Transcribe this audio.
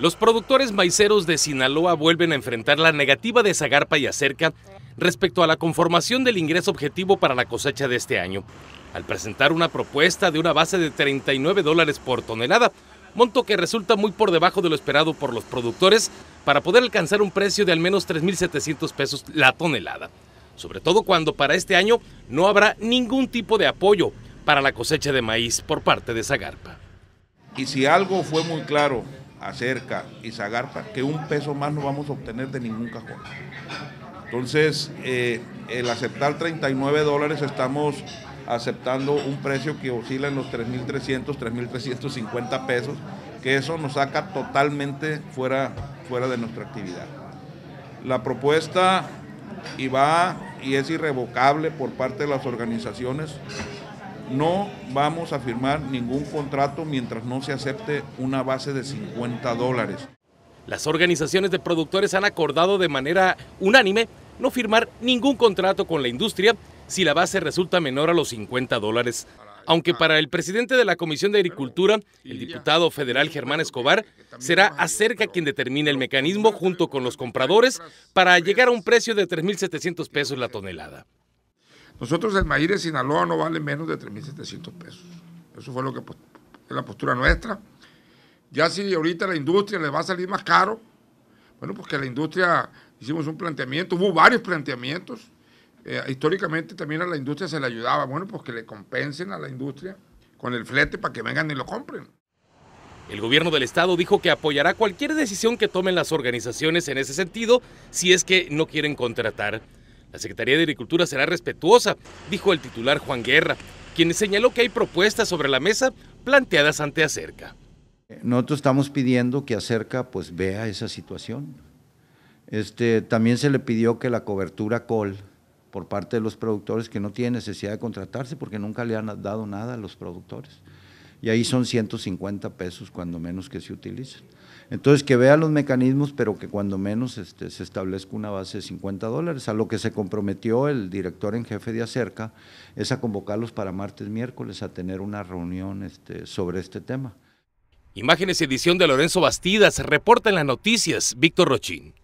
Los productores maiceros de Sinaloa vuelven a enfrentar la negativa de Zagarpa y Acerca respecto a la conformación del ingreso objetivo para la cosecha de este año, al presentar una propuesta de una base de 39 dólares por tonelada, monto que resulta muy por debajo de lo esperado por los productores para poder alcanzar un precio de al menos 3.700 pesos la tonelada, sobre todo cuando para este año no habrá ningún tipo de apoyo para la cosecha de maíz por parte de Zagarpa. Y si algo fue muy claro Acerca y Zagarpa, que un peso más no vamos a obtener de ningún cajón. Entonces, eh, el aceptar 39 dólares estamos aceptando un precio que oscila en los 3.300, 3.350 pesos, que eso nos saca totalmente fuera, fuera de nuestra actividad. La propuesta iba y es irrevocable por parte de las organizaciones no vamos a firmar ningún contrato mientras no se acepte una base de 50 dólares. Las organizaciones de productores han acordado de manera unánime no firmar ningún contrato con la industria si la base resulta menor a los 50 dólares. Aunque para el presidente de la Comisión de Agricultura, el diputado federal Germán Escobar, será acerca quien determine el mecanismo junto con los compradores para llegar a un precio de 3.700 pesos la tonelada. Nosotros el maíz de Sinaloa no vale menos de 3.700 pesos. Eso fue lo que la postura nuestra. Ya si ahorita la industria le va a salir más caro, bueno, porque la industria hicimos un planteamiento, hubo varios planteamientos. Eh, históricamente también a la industria se le ayudaba, bueno, pues que le compensen a la industria con el flete para que vengan y lo compren. El gobierno del estado dijo que apoyará cualquier decisión que tomen las organizaciones en ese sentido si es que no quieren contratar. La Secretaría de Agricultura será respetuosa, dijo el titular Juan Guerra, quien señaló que hay propuestas sobre la mesa planteadas ante Acerca. Nosotros estamos pidiendo que Acerca pues vea esa situación. Este, también se le pidió que la cobertura COL por parte de los productores que no tiene necesidad de contratarse porque nunca le han dado nada a los productores y ahí son 150 pesos cuando menos que se utilicen. Entonces, que vea los mecanismos, pero que cuando menos este, se establezca una base de 50 dólares, a lo que se comprometió el director en jefe de Acerca, es a convocarlos para martes, miércoles, a tener una reunión este, sobre este tema. Imágenes y edición de Lorenzo Bastidas, reporta en las noticias Víctor Rochín.